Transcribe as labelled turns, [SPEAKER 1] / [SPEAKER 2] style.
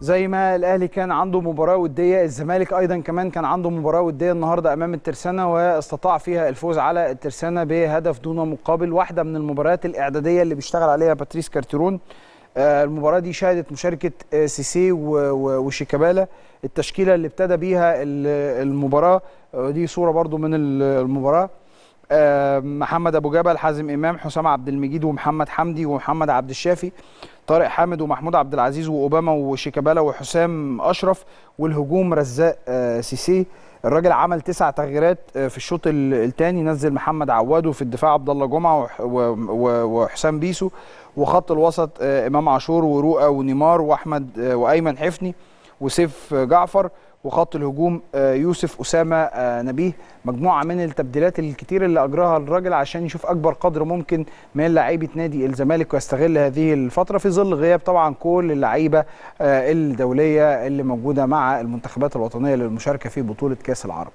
[SPEAKER 1] زي ما الاهلي كان عنده مباراه وديه الزمالك ايضا كمان كان عنده مباراه وديه النهارده امام الترسانه واستطاع فيها الفوز على الترسانه بهدف دون مقابل واحده من المباريات الاعداديه اللي بيشتغل عليها باتريس كارتيرون آه، المباراه دي شهدت مشاركه آه، سيسي وشيكابالا التشكيله اللي ابتدى بيها المباراه آه، دي صوره برضو من المباراه محمد ابو جبل حازم امام حسام عبد المجيد ومحمد حمدي ومحمد عبد الشافي طارق حامد ومحمود عبد العزيز واوباما وشيكابالا وحسام اشرف والهجوم رزاق آه، سيسي الراجل عمل تسع تغييرات آه، في الشوط الثاني نزل محمد عواد وفي الدفاع عبد الله جمعه وحسام بيسو وخط الوسط آه، امام عاشور ورؤى ونيمار واحمد وايمن حفني وسيف جعفر وخط الهجوم آه، يوسف اسامه آه، نبيه مجموعه من التبديلات الكتير اللي اجراها الراجل عشان يشوف اكبر قدر ممكن من لعيبه نادي الزمالك ويستغل هذه الفتره في ظل غياب طبعا كل اللعيبه آه، الدوليه اللي موجوده مع المنتخبات الوطنيه للمشاركه في بطوله كاس العرب